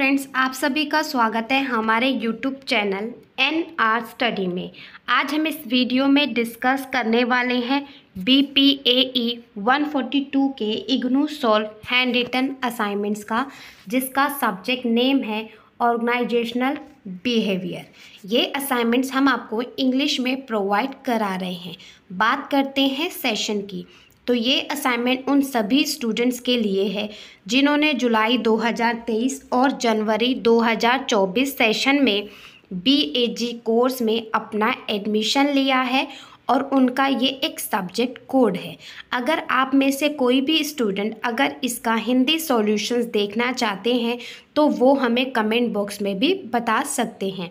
friends आप सभी का स्वागत है हमारे YouTube channel N R study में आज हम इस वीडियो में डिस्कस करने वाले हैं B P A E one forty two के IGNOU solve hand written assignments का जिसका सब्जेक्ट नेम है ऑर्गेनाइजेशनल बिहेवियर ये असाइनमेंट्स हम आपको इंग्लिश में प्रोवाइड करा रहे हैं बात करते हैं सेशन की तो ये असाइनमेंट उन सभी स्टूडेंट्स के लिए है जिन्होंने जुलाई 2023 और जनवरी 2024 सेशन में बी कोर्स में अपना एडमिशन लिया है और उनका ये एक सब्जेक्ट कोड है अगर आप में से कोई भी स्टूडेंट अगर इसका हिंदी सॉल्यूशंस देखना चाहते हैं तो वो हमें कमेंट बॉक्स में भी बता सकते हैं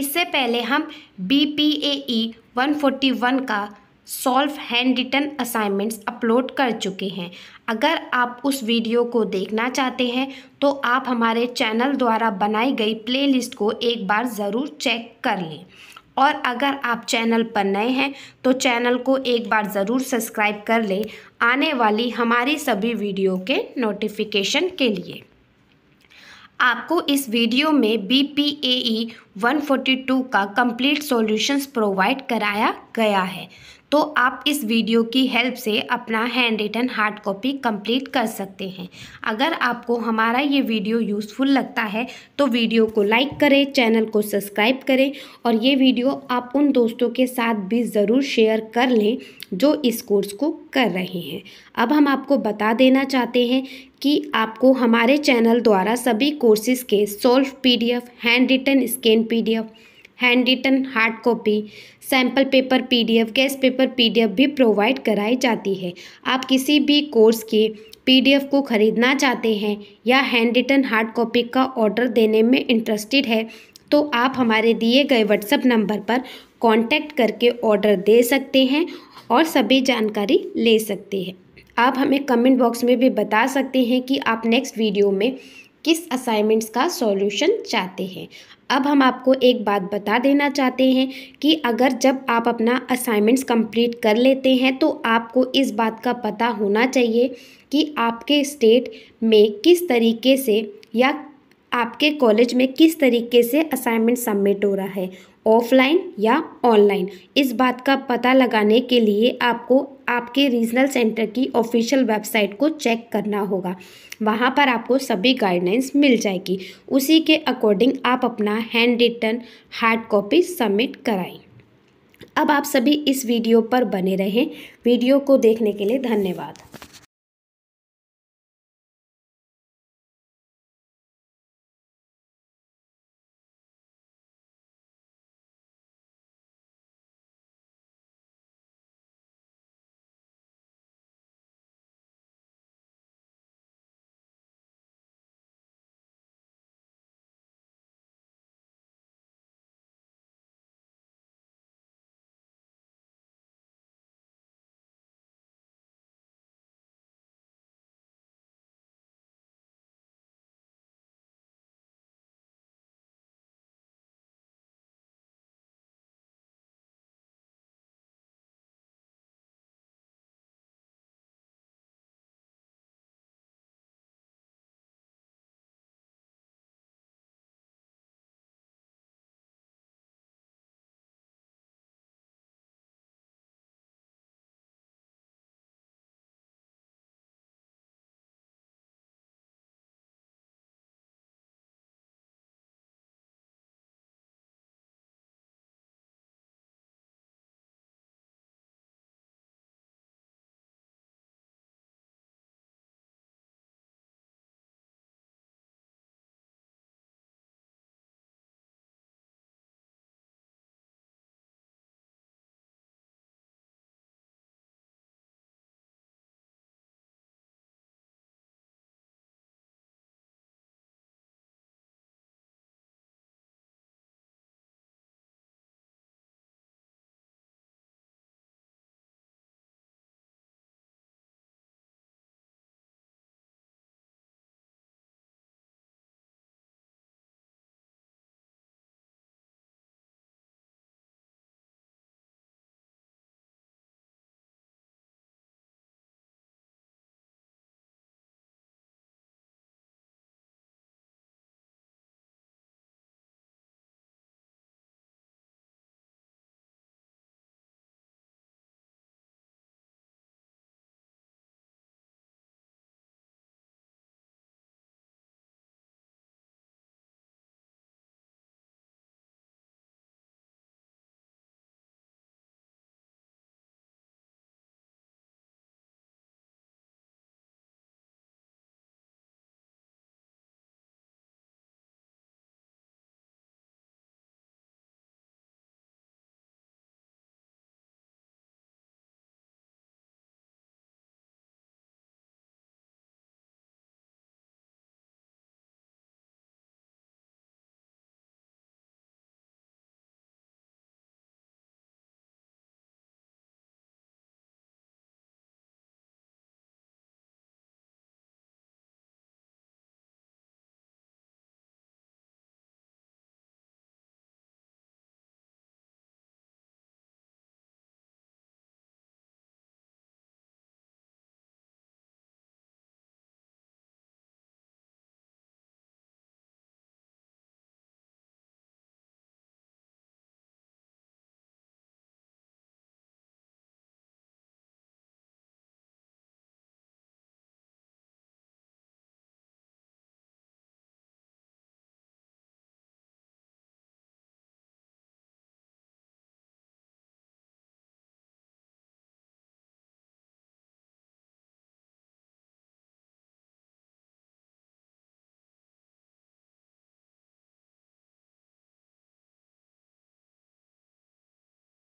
इससे पहले हम B P A E one forty one का solve hand written assignments upload कर चुके हैं अगर आप उस वीडियो को देखना चाहते हैं तो आप हमारे चैनल द्वारा बनाई गई प्लेलिस्ट को एक बार ज़रूर चेक कर लें और अगर आप चैनल पर नए हैं तो चैनल को एक बार ज़रूर सब्सक्राइब कर लें आने वाली हमारी सभी वीडियो के नोटिफिकेशन के लिए आपको इस वीडियो में B P A E one forty two का कंप्लीट सॉल्यूशंस प्रोवाइड कराया गया है तो आप इस वीडियो की हेल्प से अपना hand written hard copy complete कर सकते हैं अगर आपको हमारा ये वीडियो यूज़फुल लगता है तो वीडियो को लाइक करें चैनल को सब्सक्राइब करें और ये वीडियो आप उन दोस्तों के साथ भी ज़रूर शेयर कर लें जो इस कोर्स को कर रहे हैं अब हम आपको बता देना चाहते हैं कि आपको हमारे चैनल द्वारा सभी कोर्सेज़ के सोल्व एफ़ hand written scan P D F hand written hard copy sample paper PDF guess paper PDF भी प्रोवाइड कराई जाती है आप किसी भी कोर्स के पीडीएफ को ख़रीदना चाहते हैं या हैंड रिटन हार्ड कॉपी का ऑर्डर देने में इंटरेस्टेड है तो आप हमारे दिए गए व्हाट्सएप नंबर पर कांटेक्ट करके ऑर्डर दे सकते हैं और सभी जानकारी ले सकते हैं आप हमें कमेंट बॉक्स में भी बता सकते हैं कि आप नेक्स्ट वीडियो में किस असाइनमेंट्स का सॉल्यूशन चाहते हैं अब हम आपको एक बात बता देना चाहते हैं कि अगर जब आप अपना असाइनमेंट्स कंप्लीट कर लेते हैं तो आपको इस बात का पता होना चाहिए कि आपके स्टेट में किस तरीके से या आपके कॉलेज में किस तरीके से असाइनमेंट सबमिट हो रहा है ऑफलाइन या ऑनलाइन इस बात का पता लगाने के लिए आपको आपके रीजनल सेंटर की ऑफिशियल वेबसाइट को चेक करना होगा वहाँ पर आपको सभी गाइडलाइंस मिल जाएगी उसी के अकॉर्डिंग आप अपना hand return hard copy submit कराएं अब आप सभी इस वीडियो पर बने रहें वीडियो को देखने के लिए धन्यवाद